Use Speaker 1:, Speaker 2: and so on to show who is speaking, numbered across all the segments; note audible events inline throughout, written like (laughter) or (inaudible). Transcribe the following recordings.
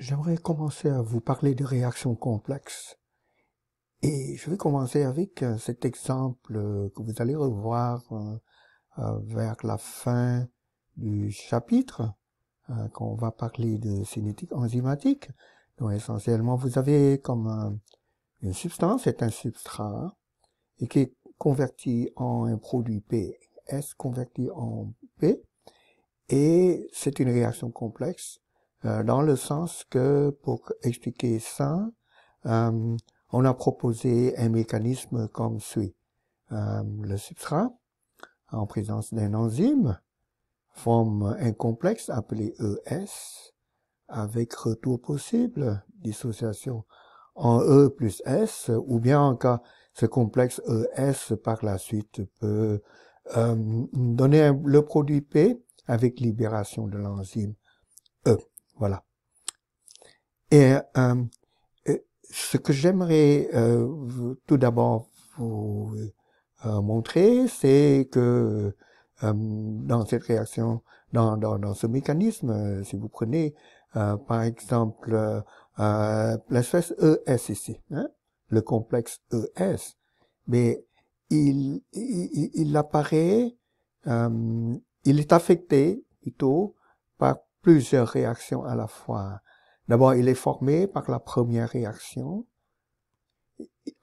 Speaker 1: J'aimerais commencer à vous parler de réactions complexes. Et je vais commencer avec euh, cet exemple euh, que vous allez revoir euh, vers la fin du chapitre, quand on va parler de cinétique enzymatique. Donc essentiellement, vous avez comme une substance, c'est un substrat, et qui est converti en un produit P. S converti en P, et c'est une réaction complexe euh, dans le sens que pour expliquer ça, euh, on a proposé un mécanisme comme suit. Euh, le substrat, en présence d'un enzyme, forme un complexe appelé ES, avec retour possible, dissociation en E plus S, ou bien en cas ce complexe ES par la suite peut donner le produit P avec libération de l'enzyme E. Voilà. Et euh, ce que j'aimerais euh, tout d'abord vous euh, montrer, c'est que euh, dans cette réaction, dans, dans, dans ce mécanisme, euh, si vous prenez euh, par exemple la ES e ici, hein, le complexe ES, mais il, il, il apparaît, il est affecté plutôt par plusieurs réactions à la fois. D'abord, il est formé par la première réaction.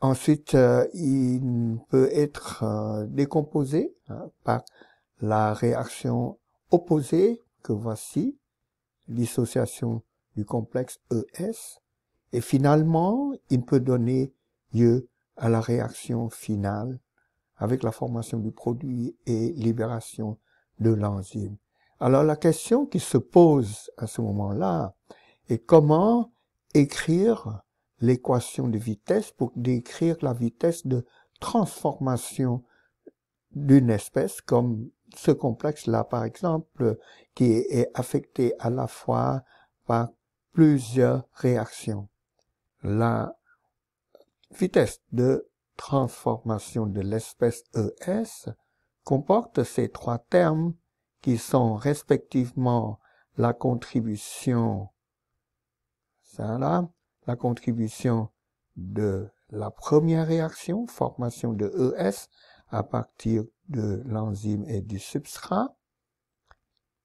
Speaker 1: Ensuite, euh, il peut être euh, décomposé hein, par la réaction opposée que voici, dissociation du complexe ES. Et finalement, il peut donner lieu à la réaction finale avec la formation du produit et libération de l'enzyme. Alors la question qui se pose à ce moment-là est comment écrire l'équation de vitesse pour décrire la vitesse de transformation d'une espèce comme ce complexe-là, par exemple, qui est affecté à la fois par plusieurs réactions. La vitesse de transformation de l'espèce ES comporte ces trois termes qui sont respectivement la contribution, ça la contribution de la première réaction, formation de ES à partir de l'enzyme et du substrat.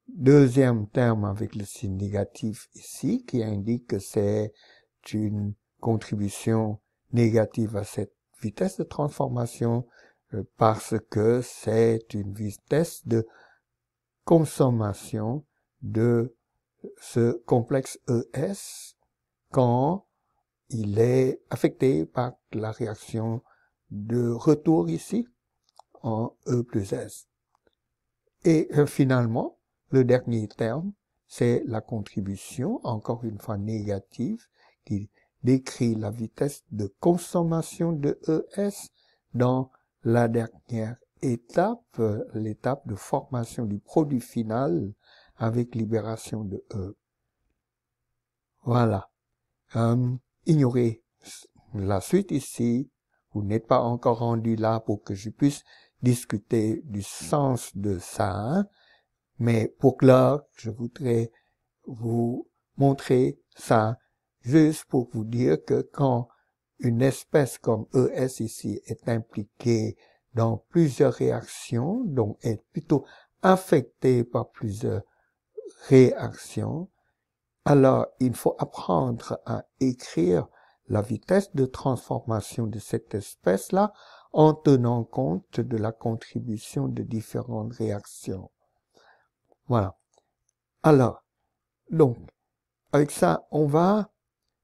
Speaker 1: Deuxième terme avec le signe négatif ici, qui indique que c'est une contribution négative à cette vitesse de transformation euh, parce que c'est une vitesse de consommation de ce complexe ES quand il est affecté par la réaction de retour ici en E plus S. Et euh, finalement, le dernier terme, c'est la contribution, encore une fois négative, qui décrit la vitesse de consommation de ES dans la dernière étape, euh, l'étape de formation du produit final avec libération de E. Voilà. Euh, ignorez la suite ici. Vous n'êtes pas encore rendu là pour que je puisse discuter du sens de ça. Hein. Mais pour l'heure, je voudrais vous montrer ça juste pour vous dire que quand une espèce comme ES ici est impliquée dans plusieurs réactions, donc être plutôt affecté par plusieurs réactions, alors il faut apprendre à écrire la vitesse de transformation de cette espèce-là en tenant compte de la contribution de différentes réactions. Voilà. Alors, donc, avec ça, on va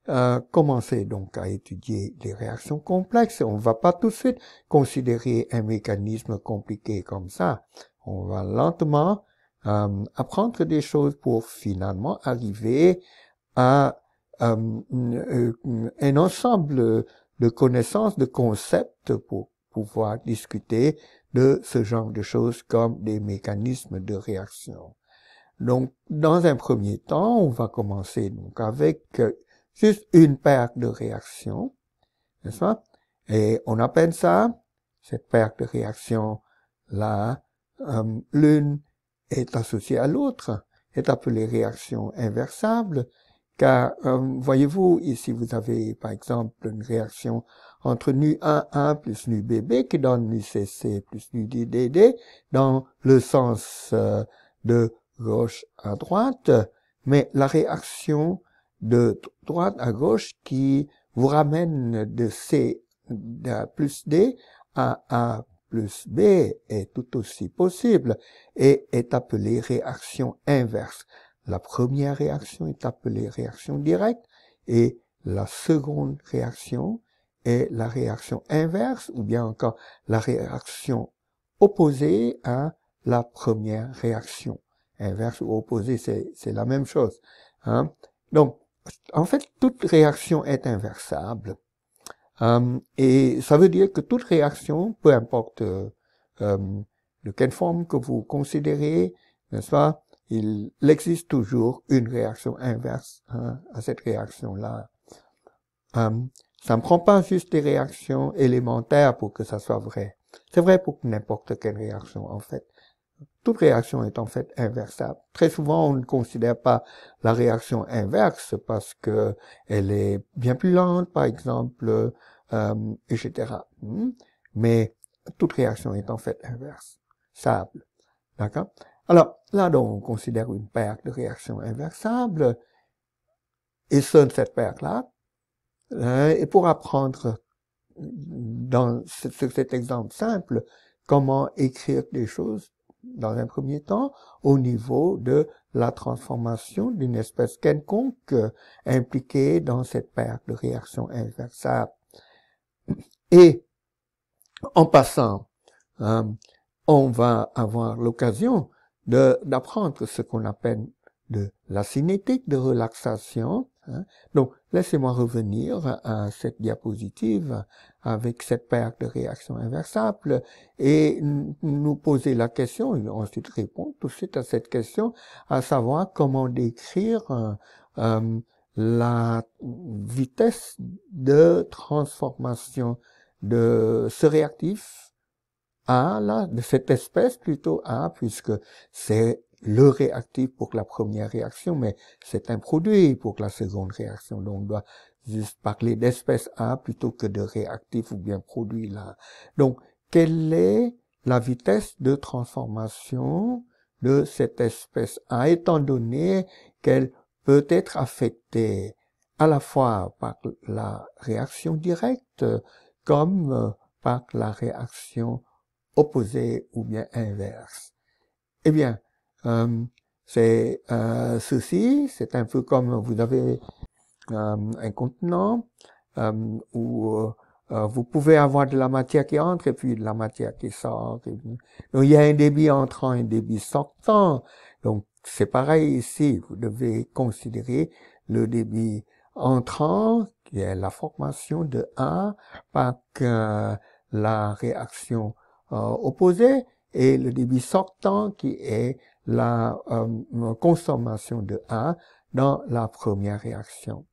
Speaker 1: euh, commencer donc à étudier des réactions complexes. On ne va pas tout de suite considérer un mécanisme compliqué comme ça. On va lentement euh, apprendre des choses pour finalement arriver à euh, un ensemble de connaissances, de concepts pour pouvoir discuter de ce genre de choses comme des mécanismes de réaction. Donc, dans un premier temps, on va commencer donc avec juste une paire de réactions, n'est-ce pas Et on appelle ça, cette paire de réactions là, euh, l'une est associée à l'autre, est appelée réaction inversable, car euh, voyez-vous, ici vous avez par exemple une réaction entre nu 1 plus nu BB qui donne nu CC plus nu DDD dans le sens euh, de gauche à droite, mais la réaction de droite à gauche qui vous ramène de C plus D à A plus B est tout aussi possible et est appelée réaction inverse. La première réaction est appelée réaction directe et la seconde réaction est la réaction inverse ou bien encore la réaction opposée à la première réaction. Inverse ou opposée, c'est la même chose. Hein. Donc, en fait, toute réaction est inversable. Euh, et ça veut dire que toute réaction, peu importe euh, euh, de quelle forme que vous considérez, n'est-ce il existe toujours une réaction inverse hein, à cette réaction-là. ça ne prend pas juste des réactions élémentaires pour que ça soit vrai. C'est vrai pour n'importe quelle réaction, en fait. Toute réaction est en fait inversable. Très souvent, on ne considère pas la réaction inverse parce que elle est bien plus lente, par exemple, euh, etc. Hmm? Mais toute réaction est en fait inverse. Sable. D'accord Alors, là, donc, on considère une paire de réactions inversables. Et sonne cette paire-là, et euh, pour apprendre dans cet exemple simple, comment écrire des choses dans un premier temps, au niveau de la transformation d'une espèce quelconque impliquée dans cette paire de réactions inversables. Et en passant, hein, on va avoir l'occasion d'apprendre ce qu'on appelle de la cinétique de relaxation, Hein. Donc, laissez-moi revenir à cette diapositive avec cette paire de réactions inversables et nous poser la question, et ensuite répondre tout de suite à cette question, à savoir comment décrire euh, euh, la vitesse de transformation de ce réactif A, là, de cette espèce plutôt A, puisque c'est le réactif pour la première réaction, mais c'est un produit pour la seconde réaction. Donc on doit juste parler d'espèce A plutôt que de réactif ou bien produit là. Donc quelle est la vitesse de transformation de cette espèce A étant donné qu'elle peut être affectée à la fois par la réaction directe comme par la réaction opposée ou bien inverse. Eh bien, euh, c'est euh, ceci, c'est un peu comme vous avez euh, un contenant où vous pouvez avoir de la matière qui entre et puis de la matière qui sort. Donc, il y a un débit entrant, et un débit sortant. Donc, c'est pareil ici. Vous devez considérer le débit entrant, qui est la formation de A par que la réaction opposée, et le débit sortant, qui est la euh, consommation de A dans la première réaction.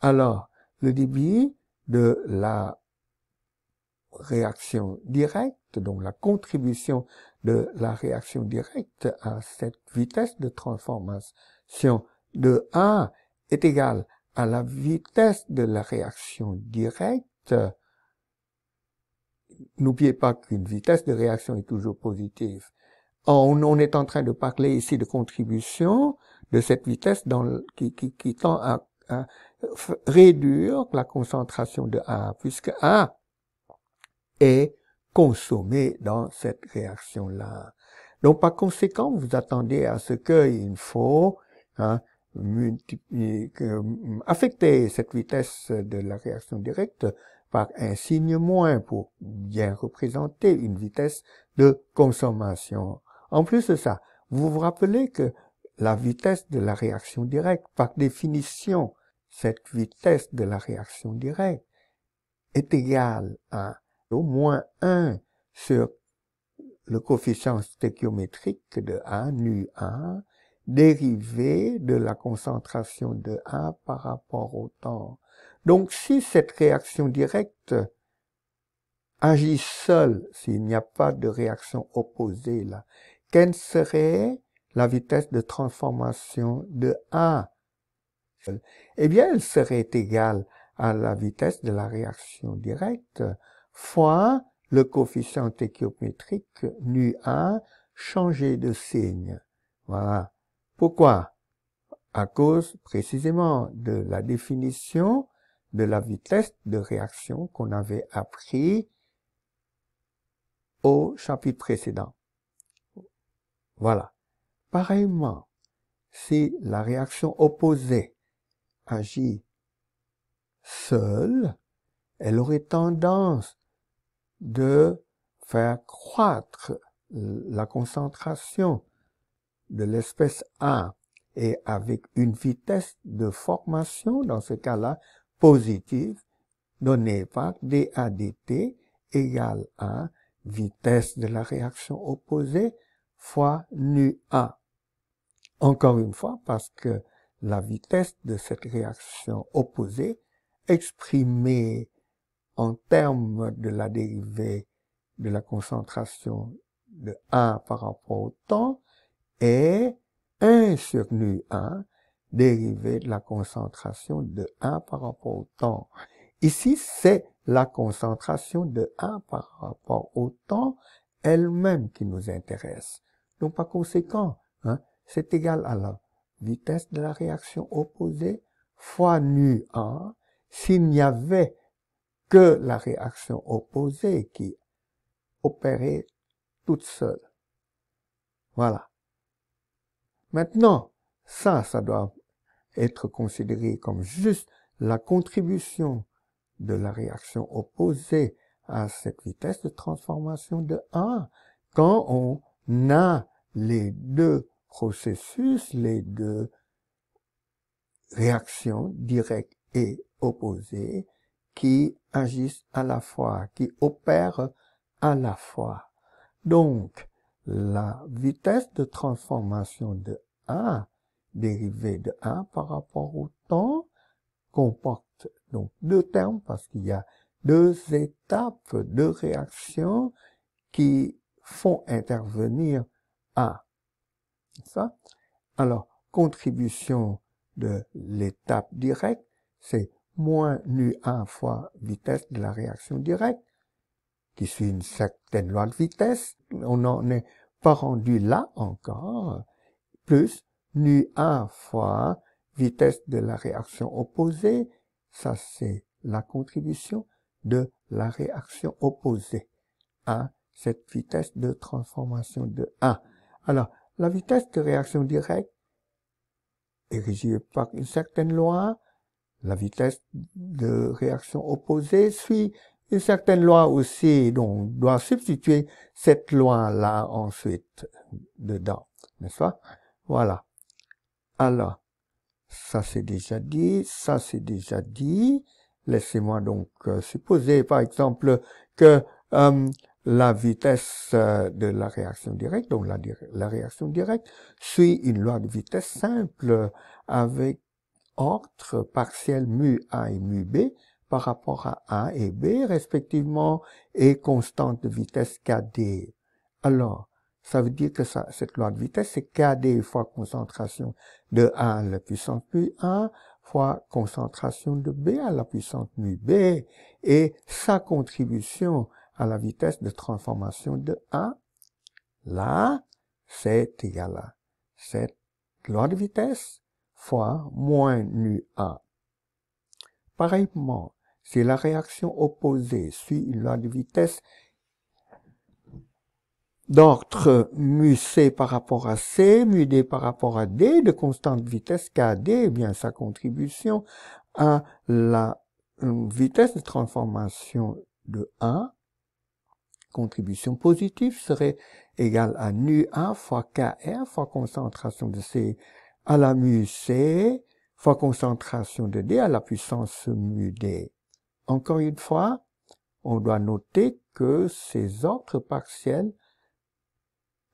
Speaker 1: Alors, le débit de la réaction directe, donc la contribution de la réaction directe à cette vitesse de transformation de A est égale à la vitesse de la réaction directe. N'oubliez pas qu'une vitesse de réaction est toujours positive on, est en train de parler ici de contribution de cette vitesse qui, tend à, réduire la concentration de A, puisque A est consommé dans cette réaction-là. Donc par conséquent, vous attendez à ce qu'il faut hein, affecter cette vitesse de la réaction directe par un signe moins pour bien représenter une vitesse de consommation. En plus de ça, vous vous rappelez que la vitesse de la réaction directe, par définition, cette vitesse de la réaction directe est égale à au moins 1 sur le coefficient stéchiométrique de A, nu 1, dérivé de la concentration de A par rapport au temps. Donc si cette réaction directe agit seule, s'il n'y a pas de réaction opposée là, quelle serait la vitesse de transformation de A Eh bien, elle serait égale à la vitesse de la réaction directe fois le coefficient échiométrique nu 1 changé de signe. Voilà. Pourquoi À cause précisément de la définition de la vitesse de réaction qu'on avait appris au chapitre précédent. Voilà. Pareillement, si la réaction opposée agit seule, elle aurait tendance de faire croître la concentration de l'espèce A et avec une vitesse de formation, dans ce cas-là, positive, donnée par DADT égale à vitesse de la réaction opposée fois nu A. Encore une fois, parce que la vitesse de cette réaction opposée, exprimée en termes de la dérivée de la concentration de 1 par rapport au temps, est 1 sur nu 1, dérivée de la concentration de 1 par rapport au temps. Ici, c'est la concentration de 1 par rapport au temps elle-même qui nous intéresse. Donc par conséquent, hein. c'est égal à la vitesse de la réaction opposée fois nu 1 s'il n'y avait que la réaction opposée qui opérait toute seule. Voilà. Maintenant, ça, ça doit être considéré comme juste la contribution de la réaction opposée à cette vitesse de transformation de 1 quand on n'a les deux processus, les deux réactions directes et opposées qui agissent à la fois, qui opèrent à la fois. Donc, la vitesse de transformation de A, dérivée de A par rapport au temps, comporte donc deux termes parce qu'il y a deux étapes, de réaction qui font intervenir à ça. Alors, contribution de l'étape directe, c'est moins nu A fois vitesse de la réaction directe, qui suit une certaine loi de vitesse. On n'en est pas rendu là encore. Plus nu A fois vitesse de la réaction opposée, ça c'est la contribution de la réaction opposée à cette vitesse de transformation de 1. Alors, la vitesse de réaction directe est par une certaine loi. La vitesse de réaction opposée suit une certaine loi aussi. Donc, on doit substituer cette loi-là ensuite dedans. N'est-ce pas Voilà. Alors, ça c'est déjà dit, ça c'est déjà dit. Laissez-moi donc euh, supposer, par exemple, que euh, la vitesse euh, de la réaction directe. Donc la, réaction directe suit une loi de vitesse simple euh, avec ordre partiel mu A et mu B par rapport à A et B respectivement et constante de vitesse KD. Alors, ça veut dire que cette loi de vitesse, c'est KD fois concentration de A à la puissance mu A fois concentration de B à la puissance mu B. Et sa contribution à la vitesse de transformation de A. Là, c'est égal à cette loi de vitesse fois moins nu A. Pareillement, si la réaction opposée suit une loi de vitesse d'ordre mu C par rapport à C, mu D par rapport à D, de constante vitesse KD, eh bien sa contribution à la euh, vitesse de transformation de A contribution positive serait égale à nu A fois KR fois concentration de C à la mu C fois concentration de D à la puissance mu D. Encore une fois, on doit noter que ces ordres partiels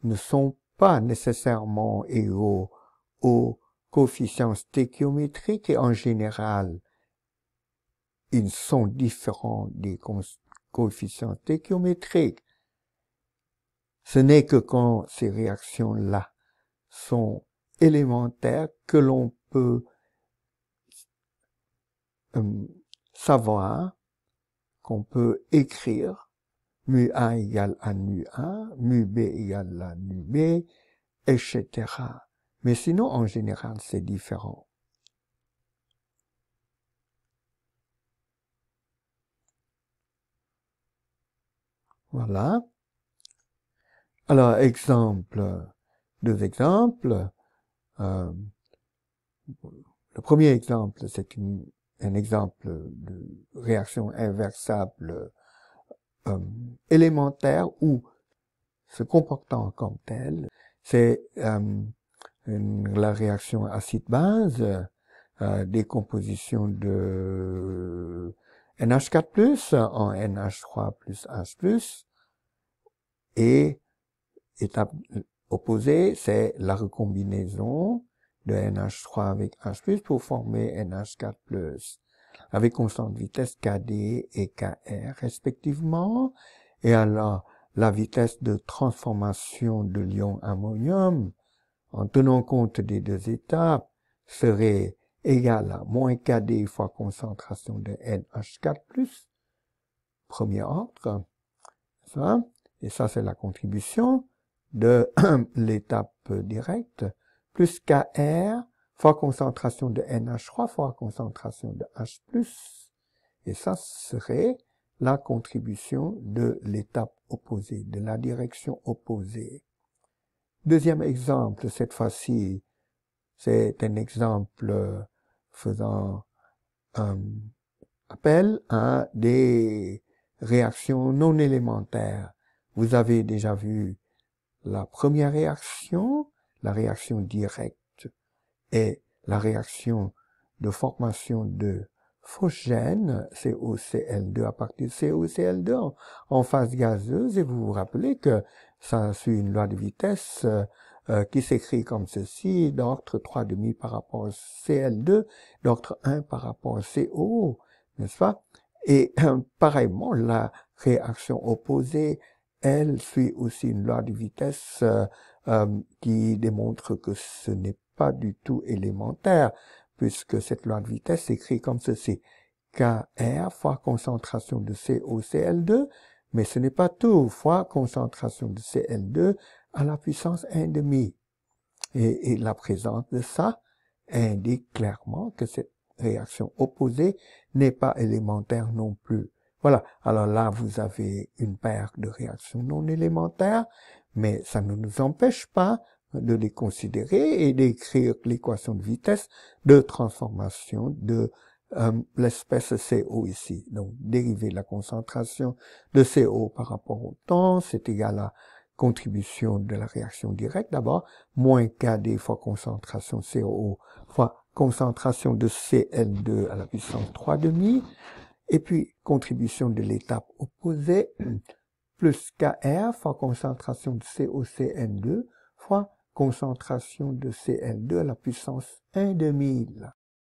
Speaker 1: ne sont pas nécessairement égaux aux coefficients stéchiométriques et en général, ils sont différents des, coefficient échiométrique. Ce n'est que quand ces réactions-là sont élémentaires que l'on peut euh, savoir qu'on peut écrire mu 1 égale à nu 1, mu b égale à nu b, etc. Mais sinon, en général, c'est différent. Voilà. Alors, exemple, deux exemples. Euh, le premier exemple, c'est un exemple de réaction inversable euh, élémentaire ou se comportant comme tel, C'est euh, la réaction acide-base, décomposition de NH4+, en NH3 plus H+, et étape opposée, c'est la recombinaison de NH3 avec H+, pour former NH4+, avec constante vitesse KD et KR respectivement, et alors la vitesse de transformation de l'ion ammonium, en tenant compte des deux étapes, serait égale à moins KD fois concentration de NH4+, premier ordre, ça, et ça c'est la contribution de (clears throat) l'étape directe, plus KR fois concentration de NH3 fois concentration de H+, et ça serait la contribution de l'étape opposée, de la direction opposée. Deuxième exemple, cette fois-ci, c'est un exemple euh, faisant euh, appel à des réactions non élémentaires. Vous avez déjà vu la première réaction, la réaction directe et la réaction de formation de phosgène, COCl2 à partir de COCl2 en phase gazeuse et vous vous rappelez que ça suit une loi de vitesse euh, euh, qui s'écrit comme ceci, trois 3,5 par rapport à CL2, d'ordre 1 par rapport à CO, n'est-ce pas Et euh, pareillement, la réaction opposée, elle suit aussi une loi de vitesse euh, qui démontre que ce n'est pas du tout élémentaire, puisque cette loi de vitesse s'écrit comme ceci, KR fois concentration de COCl2, mais ce n'est pas tout, fois concentration de CL2 à la puissance 1,5. Et, et la présence de ça indique clairement que cette réaction opposée n'est pas élémentaire non plus. Voilà, alors là, vous avez une paire de réactions non élémentaires, mais ça ne nous empêche pas de les considérer et d'écrire l'équation de vitesse de transformation de euh, l'espèce CO ici. Donc, dériver de la concentration de CO par rapport au temps, c'est égal à contribution de la réaction directe. D'abord, moins KD fois concentration COO fois concentration de CN2 à la puissance 3 demi. Et puis, contribution de l'étape opposée, plus KR fois concentration de COCN2 fois concentration de CN2 à la puissance demi.